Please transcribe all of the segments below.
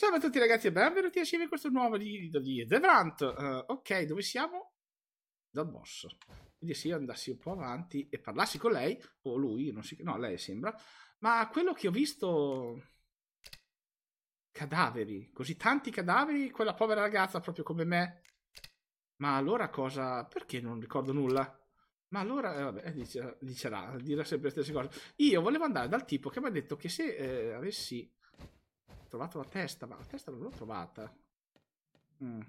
Ciao a tutti ragazzi e benvenuti a Civi questo nuovo video di The Brant. Uh, eh, ok, dove siamo? Dal boss. Quindi se io andassi un po' avanti e parlassi con lei, o lui, non si... no, lei sembra, ma quello che ho visto... Cadaveri, così tanti cadaveri, quella povera ragazza proprio come me. Ma allora cosa... perché non ricordo nulla? Ma allora, eh, vabbè, dice, dicerà, dirà sempre le stesse cose. Io volevo andare dal tipo che mi ha detto che se eh, avessi ho trovato la testa, ma la testa non l'ho trovata. Mm.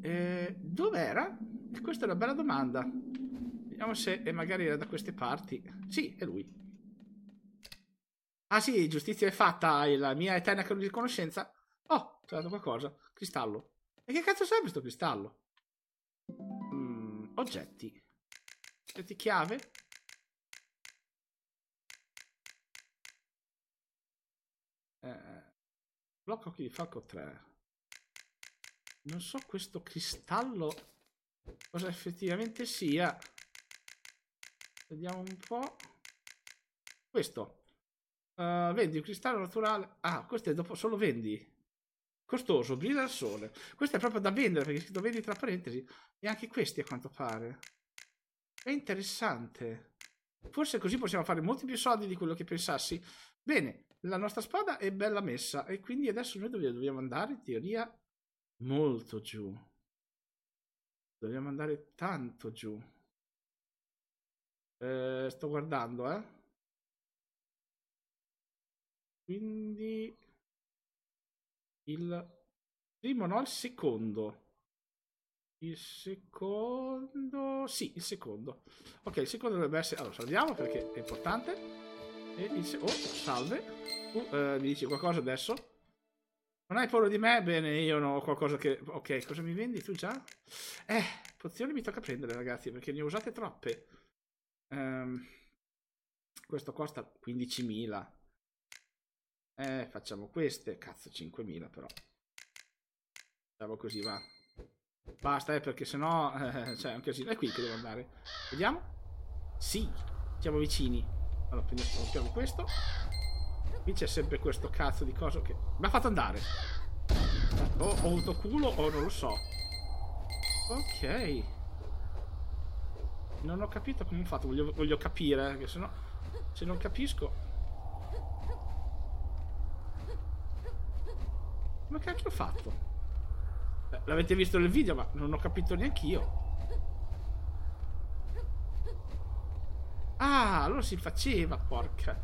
Eh, dov'era? Eh, questa è una bella domanda. Vediamo se è eh, magari era da queste parti. Sì, è lui. Ah sì, giustizia è fatta, è la mia eterna conoscenza. Oh, c'è dato qualcosa. Cristallo. E che cazzo serve questo cristallo? Mm, oggetti. Oggetti chiave. Eh, blocco qui, falco 3. Non so questo cristallo cosa effettivamente sia. Vediamo un po'. Questo. Uh, vendi un cristallo naturale. Ah, questo è dopo, solo vendi. Costoso, brilla al sole. Questo è proprio da vendere perché è scritto vendi tra parentesi. E anche questi a quanto pare. È interessante. Forse così possiamo fare molti più soldi di quello che pensassi. Bene, la nostra spada è bella messa e quindi adesso noi dobbiamo andare in teoria molto giù. Dobbiamo andare tanto giù. Eh, sto guardando, eh. Quindi il primo no, il secondo. Il secondo, sì, il secondo. Ok, il secondo dovrebbe essere... Allora, salviamo perché è importante. E dice, oh, salve. Uh, eh, mi dici qualcosa adesso? Non hai paura di me? Bene, io non ho qualcosa che... Ok, cosa mi vendi tu già? Eh, pozioni mi tocca prendere, ragazzi, perché ne ho usate troppe. Um, questo costa 15.000. Eh, facciamo queste. Cazzo, 5.000 però. Facciamo così, va. Basta, eh, perché sennò... Eh, cioè, anche così... È qui che devo andare. Vediamo? Sì, siamo vicini. Allora prendiamo, rompiamo questo. Qui c'è sempre questo cazzo di coso che... Mi ha fatto andare. O ho avuto culo o non lo so. Ok. Non ho capito come ho fatto, voglio, voglio capire, perché sennò... Se non capisco... Come cacchio ho fatto? L'avete visto nel video, ma non ho capito neanch'io. allora si faceva, porca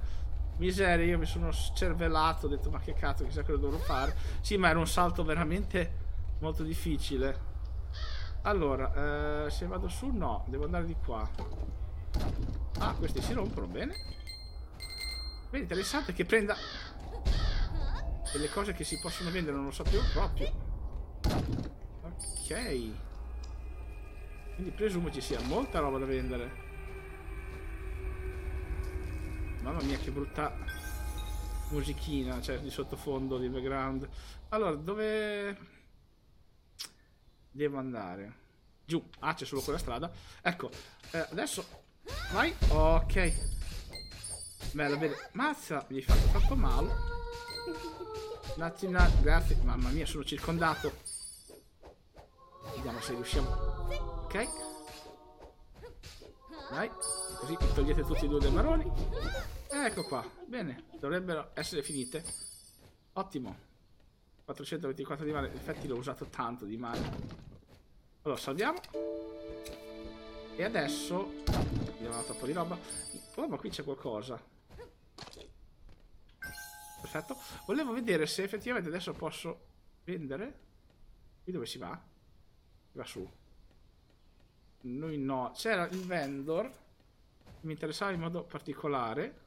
miseria. Io mi sono cervellato, ho detto ma che cazzo, chissà cosa dovrò fare. Sì, ma era un salto veramente molto difficile. Allora, eh, se vado su no, devo andare di qua. Ah, questi si rompono, bene. Bene, interessante che prenda delle cose che si possono vendere, non lo sapevo proprio. Ok. Quindi presumo ci sia molta roba da vendere. Mamma mia, che brutta musichina, cioè di sottofondo, di background. Allora, dove devo andare? Giù. Ah, c'è solo quella strada. Ecco, eh, adesso vai. Ok. bella bella Mazza, mi hai fatto troppo male. Un grazie. Mamma mia, sono circondato. Vediamo se riusciamo. Ok. Dai, così togliete tutti e due dei maroni. Ecco qua, bene, dovrebbero essere finite. Ottimo. 424 di male, in effetti l'ho usato tanto di male. Allora, salviamo. E adesso... Abbiamo dato un po' di roba. Oh, ma qui c'è qualcosa. Perfetto. Volevo vedere se effettivamente adesso posso vendere. Qui dove si va? Si va su. Noi no. C'era il vendor. Mi interessava in modo particolare.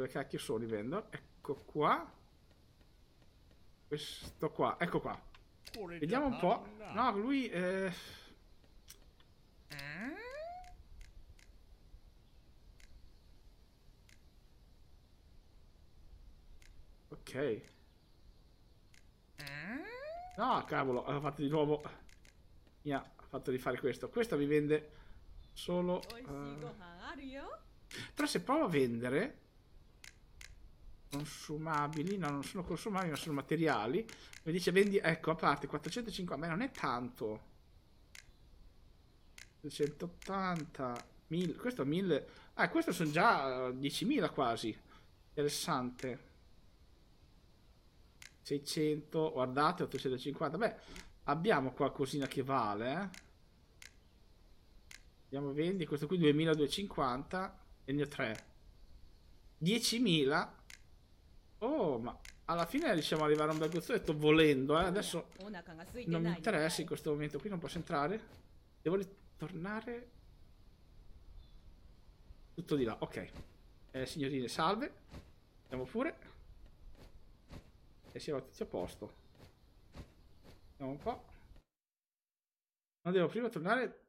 Dove cacchio sono i vendor? Ecco qua. Questo qua, ecco qua. Vediamo un po'. No, lui... Eh... Ok. No, cavolo, ha fatto di nuovo... Mi ha fatto rifare questo. Questa mi vende solo... Uh... Però se provo a vendere consumabili, no, non sono consumabili, ma sono materiali. Mi dice vendi, ecco, a parte 450, ma non è tanto. 280, 1000, questo 1000, ah, questo sono già 10.000 eh, quasi. Interessante. 600, guardate, 850, beh, abbiamo qualcosina che vale, eh. Andiamo vendi, questo qui 2250 e ne ho 3. 10.000 Oh, ma alla fine riusciamo ad arrivare a un bel gruzzoletto volendo, eh. Adesso non mi interessa in questo momento. Qui non posso entrare. Devo ritornare. Tutto di là, ok. Eh, signorine, salve. Andiamo pure. E eh, siamo tutti a posto. Andiamo un po'. Ma devo prima tornare...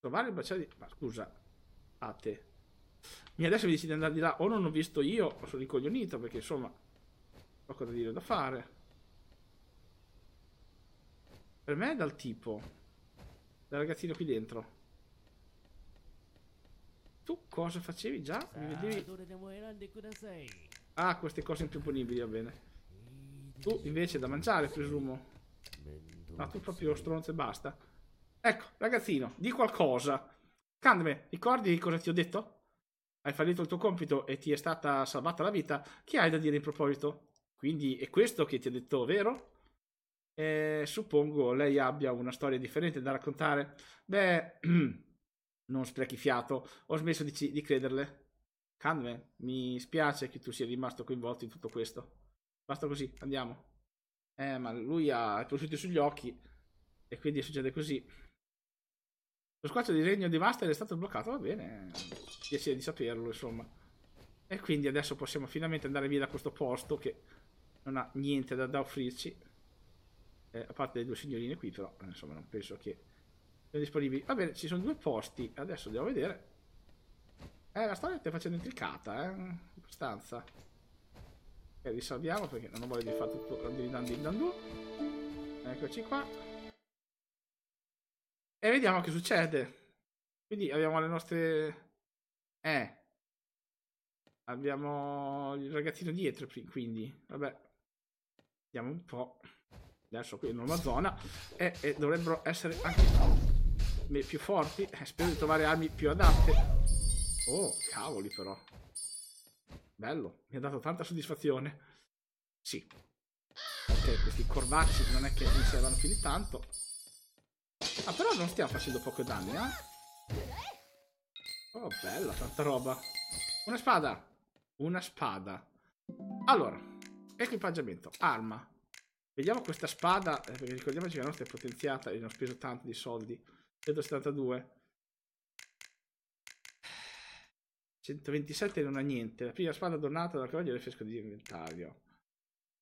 Trovare il baciaio di... Ma scusa. A te. Mi adesso mi dici di andare di là, o non ho visto io, o sono incoglionito, perché insomma, ho cosa dire da fare. Per me è dal tipo, dal ragazzino qui dentro. Tu cosa facevi già? Mi ah, vedevi... Ah, queste cose improponibili, va bene. Tu invece da mangiare, presumo. Ma no, tu proprio stronzo e basta. Ecco, ragazzino, di qualcosa. Candme, ricordi cosa ti ho detto? hai fallito il tuo compito e ti è stata salvata la vita, che hai da dire in proposito? Quindi è questo che ti ha detto, vero? E suppongo lei abbia una storia differente da raccontare. Beh, non sprechi fiato, ho smesso di, di crederle. Canve, mi spiace che tu sia rimasto coinvolto in tutto questo. Basta così, andiamo. Eh, ma lui ha i prosciutti sugli occhi e quindi succede così. Lo squarcio di regno di Master è stato bloccato, va bene. Piacere di saperlo, insomma. E quindi adesso possiamo finalmente andare via da questo posto che non ha niente da, da offrirci. Eh, a parte le due signorine qui, però, eh, insomma, non penso che siano disponibili. Va bene, ci sono due posti. Adesso devo vedere. Eh, la storia sta facendo intricata, eh. Abbastanza. Ok, eh, risalviamo perché non voglio di fare tutto andando in dandu Eccoci qua. E vediamo che succede. Quindi abbiamo le nostre... Eh. Abbiamo il ragazzino dietro, quindi... Vabbè. Vediamo un po'. Adesso qui è nuova zona. E, e dovrebbero essere anche più forti. Eh, spero di trovare armi più adatte. Oh, cavoli però. Bello, mi ha dato tanta soddisfazione. Sì. Ok, eh, questi corvacci non è che mi servano più di tanto. Ah, però non stiamo facendo poco danni, eh? Oh, bella, tanta roba. Una spada. Una spada. Allora, equipaggiamento, arma. Vediamo questa spada, eh, perché ricordiamoci che la nostra è potenziata e non ho speso tanto di soldi. 172. 127 non ha niente. La prima spada donata dal cavaglia del fresco di inventario.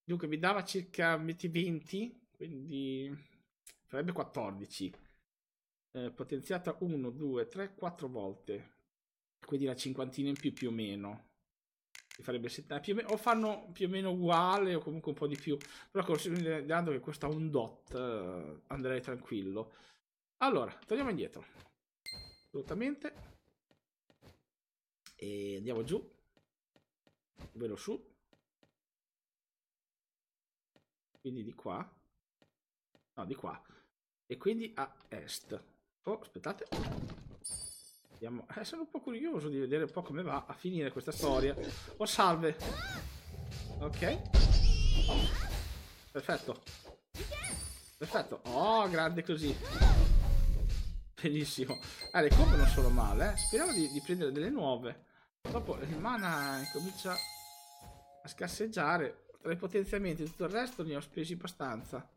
Dunque mi dava circa 20, quindi Sarebbe 14 eh, potenziata 1, 2, 3, 4 volte. Quindi una cinquantina in più più o meno. Mi farebbe settare più o meno. O fanno più o meno uguale o comunque un po' di più. Però considerando che costa un dot eh, andrei tranquillo. Allora, torniamo indietro. Assolutamente. E andiamo giù. Velo su. Quindi di qua. No, di qua. E quindi a est. Oh, aspettate. Andiamo. Eh, sono un po' curioso di vedere un po' come va a finire questa storia. Oh, salve. Ok. Perfetto. Perfetto. Oh, grande così. Benissimo. Eh, le combo non sono male, eh. Speriamo di, di prendere delle nuove. Dopo il mana comincia a scasseggiare. Tra i potenziamenti e tutto il resto ne ho spesi abbastanza.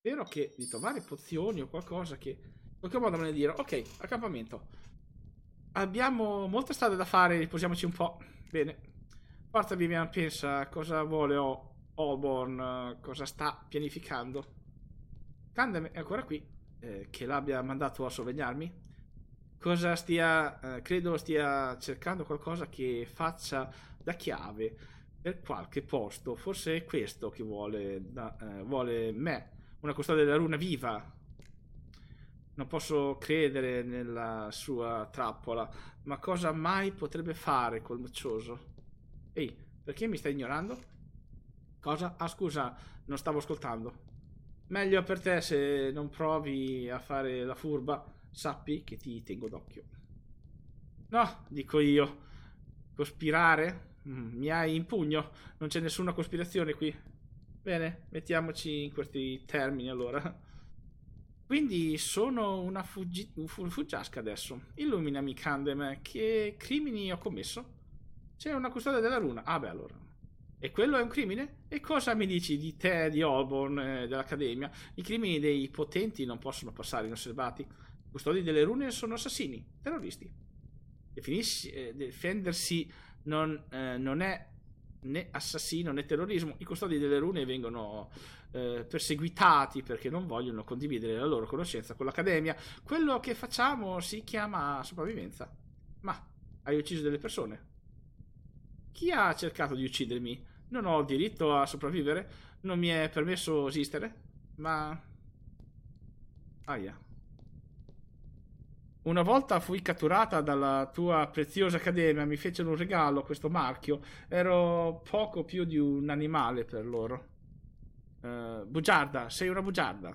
Spero che di trovare pozioni o qualcosa che in qualche modo me ne dire. Ok, accampamento. Abbiamo molte strade da fare, riposiamoci un po'. Bene. Forza Vivian, pensa cosa vuole Oborn, cosa sta pianificando. Candem è ancora qui, eh, che l'abbia mandato a sorvegliarmi. Cosa stia, eh, credo stia cercando qualcosa che faccia da chiave per qualche posto. Forse è questo che vuole, da, eh, vuole me una custode della runa viva. Non posso credere nella sua trappola, ma cosa mai potrebbe fare quel moccioso? Ehi, perché mi stai ignorando? Cosa? Ah, scusa, non stavo ascoltando. Meglio per te se non provi a fare la furba, sappi che ti tengo d'occhio. No, dico io. Cospirare? Mm, mi hai in pugno, non c'è nessuna cospirazione qui. Bene, mettiamoci in questi termini allora. Quindi sono una fuggi- fuggiasca adesso. Illuminami, Candem, che crimini ho commesso? C'è una custodia della runa. Ah, beh, allora. E quello è un crimine? E cosa mi dici di te, di Holborn, eh, dell'Accademia? I crimini dei potenti non possono passare inosservati. I custodi delle rune sono assassini, terroristi. Defendersi eh, non, eh, non è né assassino né terrorismo. I custodi delle rune vengono eh, perseguitati perché non vogliono condividere la loro conoscenza con l'Accademia. Quello che facciamo si chiama sopravvivenza. Ma hai ucciso delle persone? Chi ha cercato di uccidermi? Non ho diritto a sopravvivere? Non mi è permesso esistere? Ma... Aia. Ah, yeah. Una volta fui catturata dalla tua preziosa accademia, mi fecero un regalo, questo marchio. Ero poco più di un animale per loro. Uh, bugiarda, sei una bugiarda.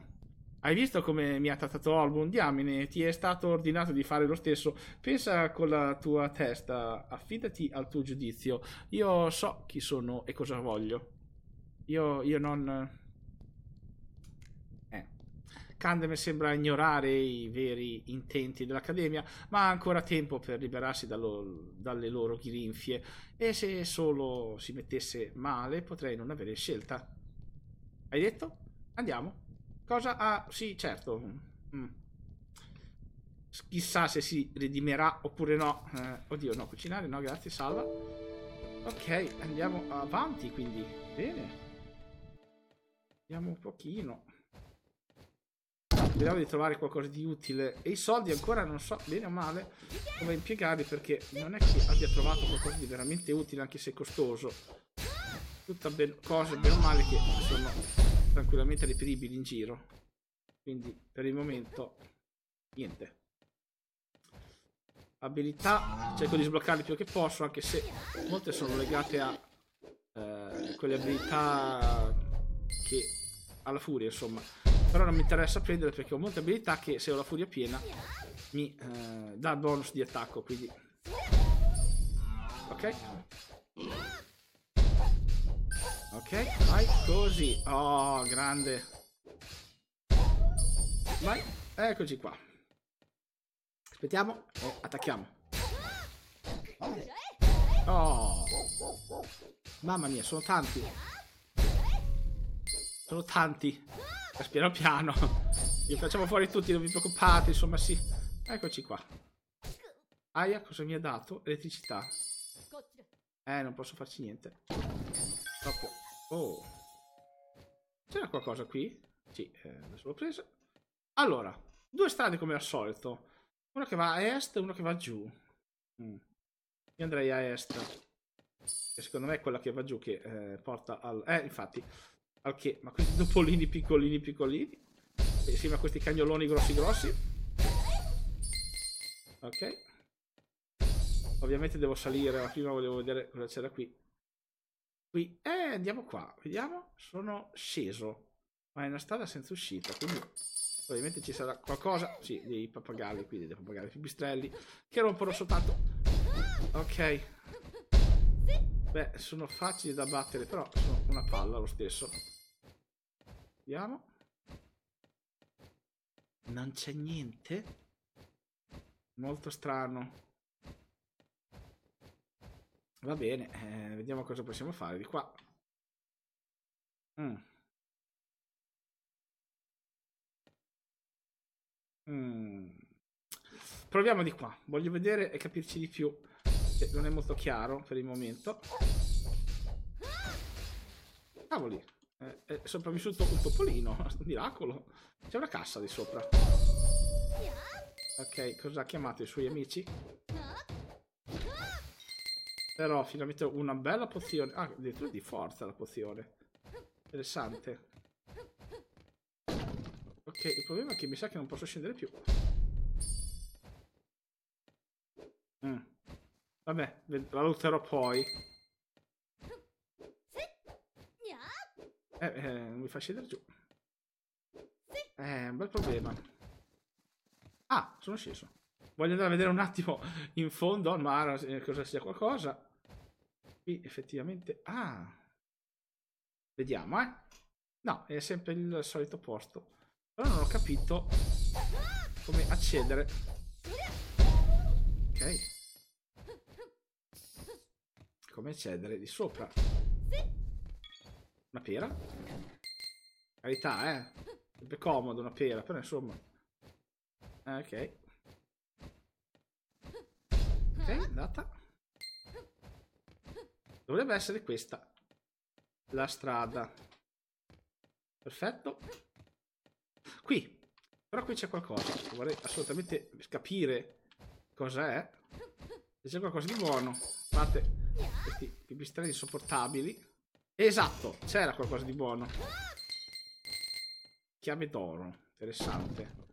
Hai visto come mi ha trattato Olbun? Diamine, ti è stato ordinato di fare lo stesso. Pensa con la tua testa, affidati al tuo giudizio. Io so chi sono e cosa voglio. Io, io non... Candem sembra ignorare i veri intenti dell'Accademia, ma ha ancora tempo per liberarsi dallo, dalle loro grinfie e se solo si mettesse male potrei non avere scelta. Hai detto? Andiamo. Cosa? Ah, sì, certo. Mm. Chissà se si redimerà oppure no. Eh, oddio, no, cucinare, no, grazie, salva. Ok, andiamo avanti quindi. Bene. Vediamo un pochino. Speriamo di trovare qualcosa di utile. E i soldi ancora non so bene o male come impiegarli perché non è che abbia trovato qualcosa di veramente utile anche se costoso. Tutte ben cose bene o male che sono tranquillamente reperibili in giro. Quindi per il momento niente. Abilità, cerco di sbloccarli più che posso anche se molte sono legate a eh, quelle abilità che alla furia insomma però non mi interessa prendere perché ho molte abilità che se ho la furia piena mi eh, dà bonus di attacco, quindi... Ok. Ok, vai così. Oh, grande. Vai, eccoci qua. Aspettiamo e attacchiamo. Oh. Mamma mia, sono tanti. Sono tanti. Piano piano. Li facciamo fuori tutti, non vi preoccupate, insomma sì. Eccoci qua. Aia, cosa mi ha dato? Elettricità. Eh, non posso farci niente. Troppo. Oh. C'era qualcosa qui? Sì, eh, adesso l'ho presa. Allora, due strade come al solito. Una che va a est e una che va giù. Mm. Io andrei a est. Che secondo me è quella che va giù che eh, porta al... Eh, infatti. Ok, ma questi topolini piccolini piccolini? Insieme a questi cagnoloni grossi grossi? Ok. Ovviamente devo salire, ma prima volevo vedere cosa c'era qui. Qui, eh, andiamo qua, vediamo. Sono sceso, ma è una strada senza uscita, quindi... Probabilmente ci sarà qualcosa, sì, dei pappagalli qui, dei pappagalli pipistrelli, che rompono soltanto. Ok. Beh, sono facili da battere, però sono una palla lo stesso. Vediamo. Non c'è niente. Molto strano. Va bene, eh, vediamo cosa possiamo fare di qua. Mm. Mm. Proviamo di qua. Voglio vedere e capirci di più. Che eh, non è molto chiaro per il momento. Cavoli è eh, eh, sopravvissuto un topolino, miracolo. C'è una cassa di sopra. Ok, cosa ha chiamato i suoi amici? Però finalmente una bella pozione. Ah, addirittura di forza la pozione. Interessante. Ok, il problema è che mi sa che non posso scendere più. Mm. Vabbè, lotterò poi. Eh, eh, mi fa scendere giù. Eh, un bel problema. Ah, sono sceso. Voglio andare a vedere un attimo in fondo al mare eh, cosa sia qualcosa. Qui effettivamente... Ah! Vediamo, eh. No, è sempre il solito posto. Però non ho capito come accedere. Ok. Come accedere di sopra. Una pera? Carità, eh. Sarebbe comodo una pera, però insomma. Ah, ok. Ok, andata. Dovrebbe essere questa. La strada. Perfetto. Qui. Però qui c'è qualcosa. Vorrei assolutamente capire cosa è. Se c'è qualcosa di buono. Fate questi pipistrelli insopportabili. Esatto, c'era qualcosa di buono. Chiave d'oro, interessante.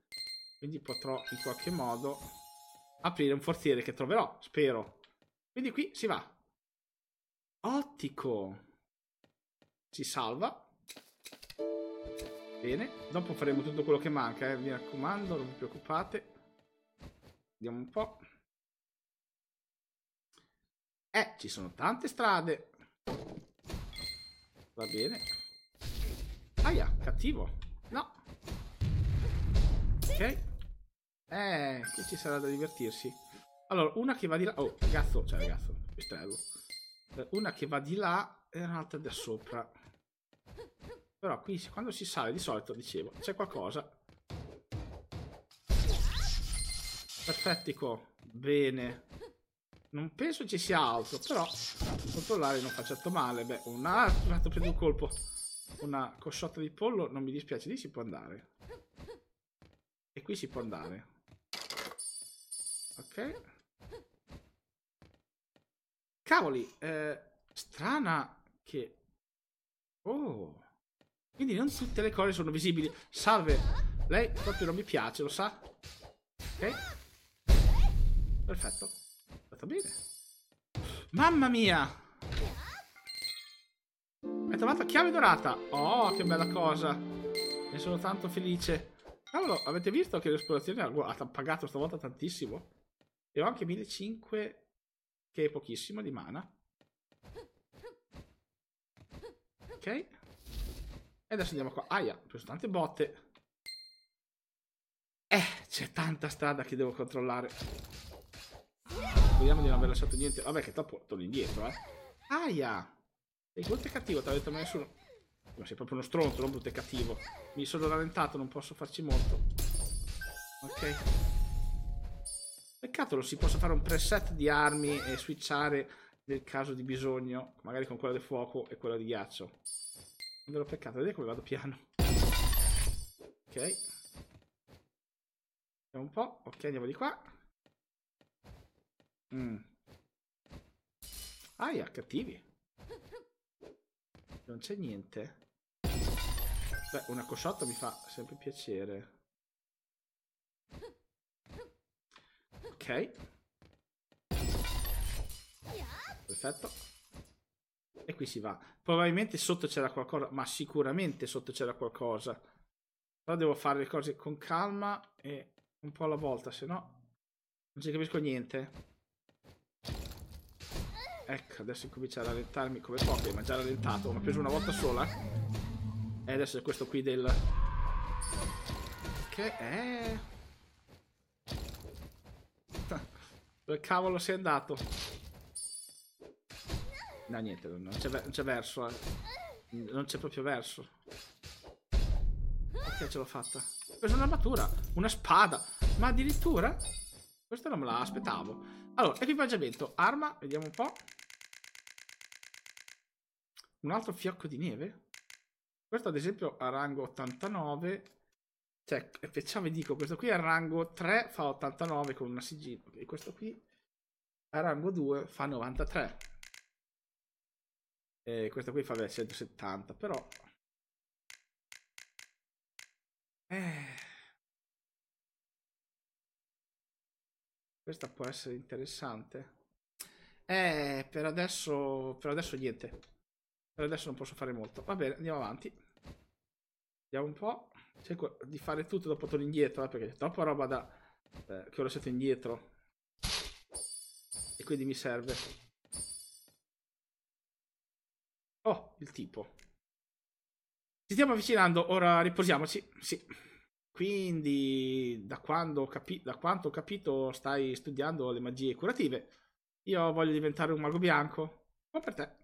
Quindi potrò in qualche modo aprire un forziere che troverò, spero. Quindi qui si va. Ottico. Si salva. Bene, dopo faremo tutto quello che manca, eh. mi raccomando, non vi preoccupate. Vediamo un po'. Eh, ci sono tante strade. Va bene. Aia, cattivo. No. Ok. Eh, qui ci sarà da divertirsi. Allora, una che va di là... Oh, ragazzo, cioè ragazzo, pistrello. Eh, una che va di là e un'altra da sopra. Però qui quando si sale, di solito, dicevo, c'è qualcosa. Perfetto, Bene. Non penso ci sia altro, però controllare non fa certo male. Beh, una, un altro prendo un colpo. Una cosciotta di pollo, non mi dispiace, lì si può andare. E qui si può andare. Ok. Cavoli, eh, strana che... Oh. Quindi non tutte le cose sono visibili. Salve, lei proprio non mi piace, lo sa? Ok. Perfetto andata bene. Mamma mia! Hai trovato chiave dorata. Oh, che bella cosa. Ne sono tanto felice. Cavolo, avete visto che l'esplorazione ha pagato stavolta tantissimo? E ho anche 1500, che è pochissimo, di mana. Ok. E adesso andiamo qua. Aia, ho preso tante botte. Eh, c'è tanta strada che devo controllare. Vediamo di non aver lasciato niente. Vabbè, che tappo torno indietro, eh. Aia! Sei brutto e cattivo, ti ha detto mai nessuno. Ma sei proprio uno stronzo, non brutto e cattivo. Mi sono rallentato, non posso farci molto. Ok. Peccato non si possa fare un preset di armi e switchare nel caso di bisogno, magari con quella del fuoco e quella di ghiaccio. Non ve l'ho peccato, vedete come vado piano. Ok. Vediamo un po'. Ok, andiamo di qua. Mm. Aia, ah, cattivi. Non c'è niente. Beh, una cosciotta mi fa sempre piacere. Ok. Perfetto. E qui si va. Probabilmente sotto c'era qualcosa, ma sicuramente sotto c'era qualcosa. Però devo fare le cose con calma e un po' alla volta, se no non ci capisco niente. Ecco, adesso comincia a rallentarmi come poche, ma già rallentato. Mi ha preso una volta sola. E adesso è questo qui del... Che è... Dove cavolo sei andato? No, niente, non c'è verso. Eh. Non c'è proprio verso. Perché ce l'ho fatta? Ho preso un'armatura, una spada. Ma addirittura... Questo non me l'aspettavo. Allora, equipaggiamento, arma, vediamo un po'. Un altro fiocco di neve? Questo ad esempio a rango 89. Cioè, facciamo eh, e eh, dico, questo qui a rango 3, fa 89 con una sigilla. Ok, questo qui a rango 2 fa 93. E questo qui fa beh, 170, però... Eh... Questa può essere interessante. Eh, per adesso... Per adesso niente adesso non posso fare molto. Va bene, andiamo avanti. Vediamo un po'. Cerco di fare tutto, dopo torno indietro, eh, perché c'è troppa roba da... Eh, che ora siete indietro. E quindi mi serve. Oh, il tipo. Ci stiamo avvicinando, ora riposiamoci. Sì. Quindi, da, da quanto ho capito, stai studiando le magie curative. Io voglio diventare un mago bianco. Ma per te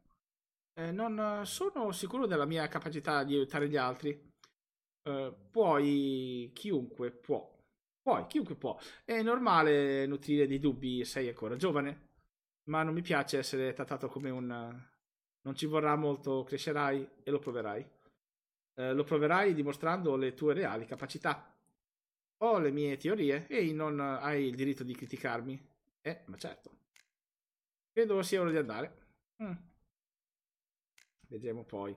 eh, non eh, sono sicuro della mia capacità di aiutare gli altri. Eh, puoi, chiunque può. Puoi, chiunque può. È normale nutrire dei dubbi, sei ancora giovane, ma non mi piace essere trattato come un... Eh, non ci vorrà molto, crescerai e lo proverai. Eh, lo proverai dimostrando le tue reali capacità. Ho le mie teorie e non hai il diritto di criticarmi. Eh, ma certo. Credo sia ora di andare. Mm. Vediamo poi.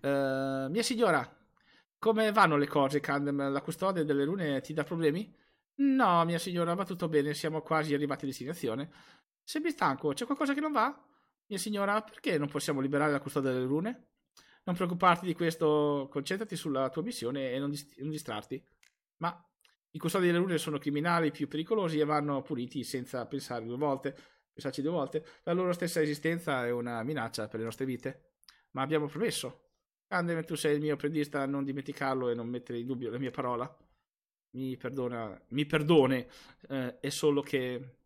Uh, mia signora, come vanno le cose, Candem? La custode delle rune ti dà problemi? No, mia signora, va tutto bene, siamo quasi arrivati a destinazione. Sembri stanco, c'è qualcosa che non va? Mia signora, perché non possiamo liberare la custode delle rune? Non preoccuparti di questo, concentrati sulla tua missione e non, dist- non distrarti. Ma i custodi delle rune sono criminali più pericolosi e vanno puniti senza pensare due volte. Pensarci due volte, la loro stessa esistenza è una minaccia per le nostre vite ma abbiamo promesso. Andem, tu sei il mio apprendista, non dimenticarlo e non mettere in dubbio la mia parola. Mi perdona, mi perdone, eh, è solo che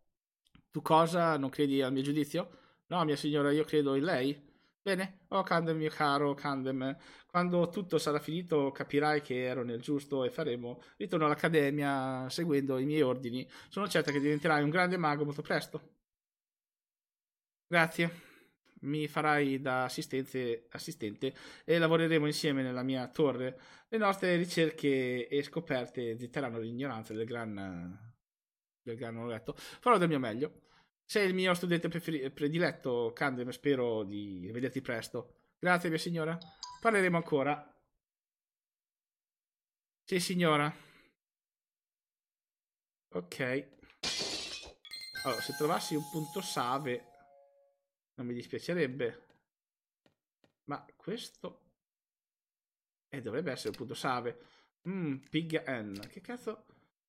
tu cosa? Non credi al mio giudizio? No, mia signora, io credo in lei. Bene, oh Candem mio caro, Candem, quando tutto sarà finito capirai che ero nel giusto e faremo ritorno all'accademia seguendo i miei ordini. Sono certa che diventerai un grande mago molto presto. Grazie mi farai da assistente e lavoreremo insieme nella mia torre. Le nostre ricerche e scoperte zitteranno l'ignoranza del gran... del gran oretto. Farò del mio meglio. Sei il mio studente preferi- prediletto, Candem, spero di vederti presto. Grazie, mia signora. Parleremo ancora. Sì, signora. Ok. Allora, se trovassi un punto save non mi dispiacerebbe. Ma questo... E eh, dovrebbe essere il punto save. Mmm, pig N. Che cazzo?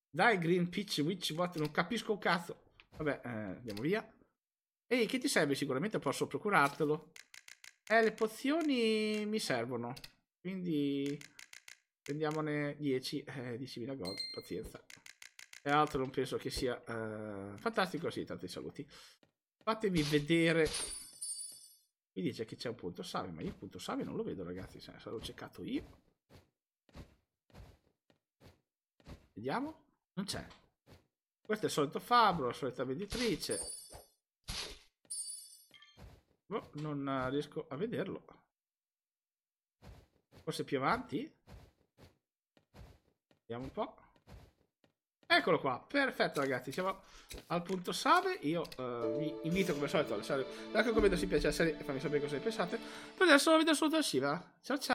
Dai, Green Peach Witch What? Non capisco un cazzo. Vabbè, eh, andiamo via. Ehi, che ti serve? Sicuramente posso procurartelo. Eh, le pozioni mi servono. Quindi... Prendiamone 10. Eh, 10.000 gold. Pazienza. E altro non penso che sia... Eh... Fantastico, sì, tanti saluti. Fatemi vedere. Mi dice che c'è un punto save, ma io il punto save non lo vedo, ragazzi. Se ne sarò cercato io. Vediamo. Non c'è. Questo è il solito fabbro, la solita venditrice. Oh, non eh, riesco a vederlo. Forse più avanti? Vediamo un po'. Eccolo qua, perfetto ragazzi, siamo al punto save, io uh, vi invito come al solito a lasciare un commento se vi piace la serie e fammi sapere cosa ne pensate, per adesso vi do saluto da Shiva, ciao ciao!